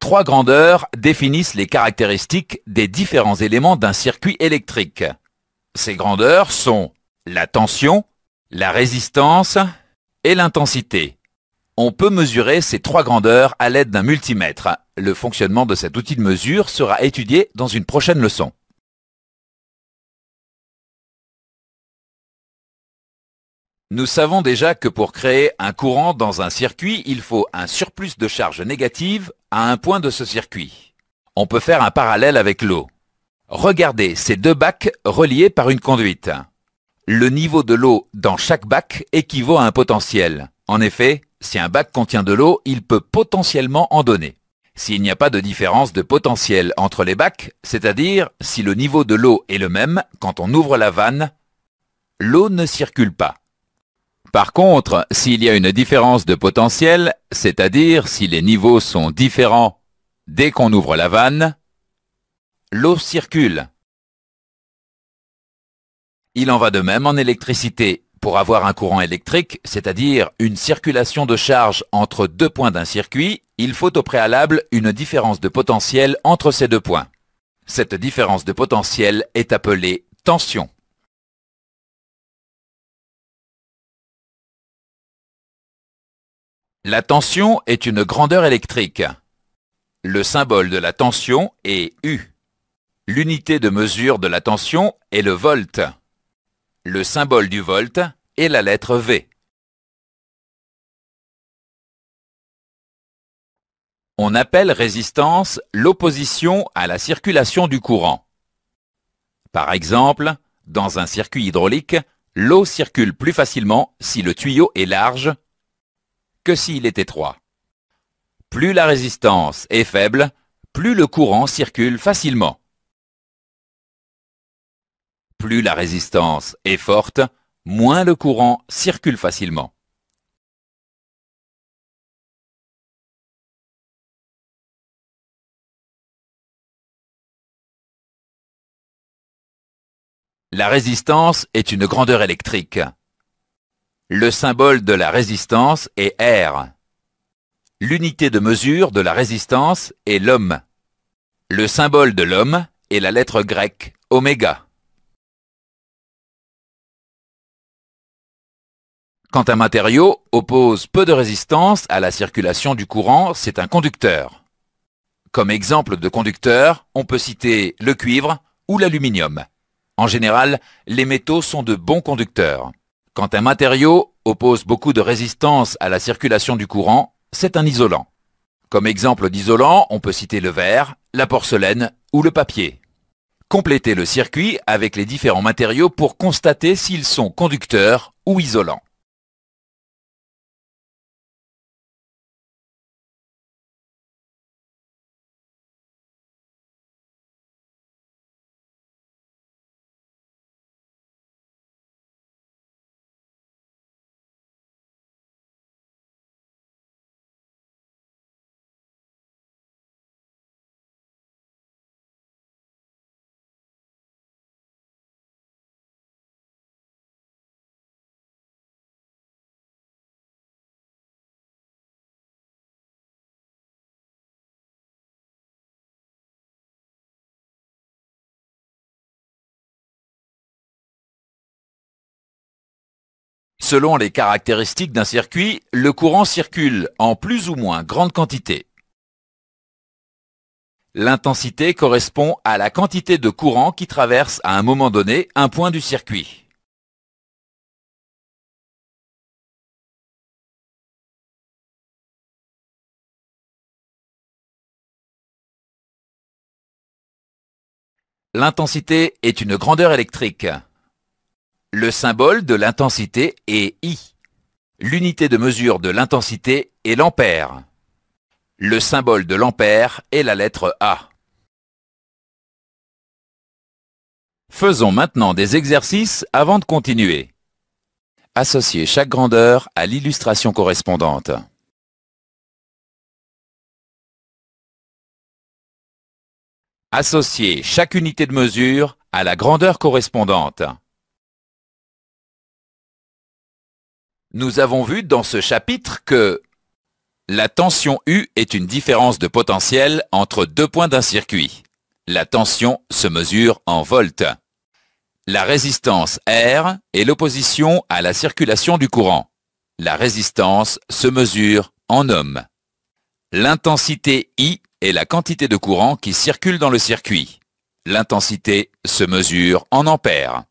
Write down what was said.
Trois grandeurs définissent les caractéristiques des différents éléments d'un circuit électrique. Ces grandeurs sont la tension, la résistance et l'intensité. On peut mesurer ces trois grandeurs à l'aide d'un multimètre. Le fonctionnement de cet outil de mesure sera étudié dans une prochaine leçon. Nous savons déjà que pour créer un courant dans un circuit, il faut un surplus de charge négative à un point de ce circuit. On peut faire un parallèle avec l'eau. Regardez ces deux bacs reliés par une conduite. Le niveau de l'eau dans chaque bac équivaut à un potentiel. En effet, si un bac contient de l'eau, il peut potentiellement en donner. S'il n'y a pas de différence de potentiel entre les bacs, c'est-à-dire si le niveau de l'eau est le même, quand on ouvre la vanne, l'eau ne circule pas. Par contre, s'il y a une différence de potentiel, c'est-à-dire si les niveaux sont différents dès qu'on ouvre la vanne, l'eau circule. Il en va de même en électricité. Pour avoir un courant électrique, c'est-à-dire une circulation de charge entre deux points d'un circuit, il faut au préalable une différence de potentiel entre ces deux points. Cette différence de potentiel est appelée tension. La tension est une grandeur électrique. Le symbole de la tension est U. L'unité de mesure de la tension est le volt. Le symbole du volt est la lettre V. On appelle résistance l'opposition à la circulation du courant. Par exemple, dans un circuit hydraulique, l'eau circule plus facilement si le tuyau est large que s'il est étroit. Plus la résistance est faible, plus le courant circule facilement. Plus la résistance est forte, moins le courant circule facilement. La résistance est une grandeur électrique. Le symbole de la résistance est R. L'unité de mesure de la résistance est l'homme. Le symbole de l'homme est la lettre grecque oméga. Quand un matériau oppose peu de résistance à la circulation du courant, c'est un conducteur. Comme exemple de conducteur, on peut citer le cuivre ou l'aluminium. En général, les métaux sont de bons conducteurs. Quand un matériau oppose beaucoup de résistance à la circulation du courant, c'est un isolant. Comme exemple d'isolant, on peut citer le verre, la porcelaine ou le papier. Complétez le circuit avec les différents matériaux pour constater s'ils sont conducteurs ou isolants. selon les caractéristiques d'un circuit, le courant circule en plus ou moins grande quantité. L'intensité correspond à la quantité de courant qui traverse à un moment donné un point du circuit. L'intensité est une grandeur électrique. Le symbole de l'intensité est I. L'unité de mesure de l'intensité est l'ampère. Le symbole de l'ampère est la lettre A. Faisons maintenant des exercices avant de continuer. Associez chaque grandeur à l'illustration correspondante. Associez chaque unité de mesure à la grandeur correspondante. Nous avons vu dans ce chapitre que la tension U est une différence de potentiel entre deux points d'un circuit. La tension se mesure en volts. La résistance R est l'opposition à la circulation du courant. La résistance se mesure en ohms. L'intensité I est la quantité de courant qui circule dans le circuit. L'intensité se mesure en ampères.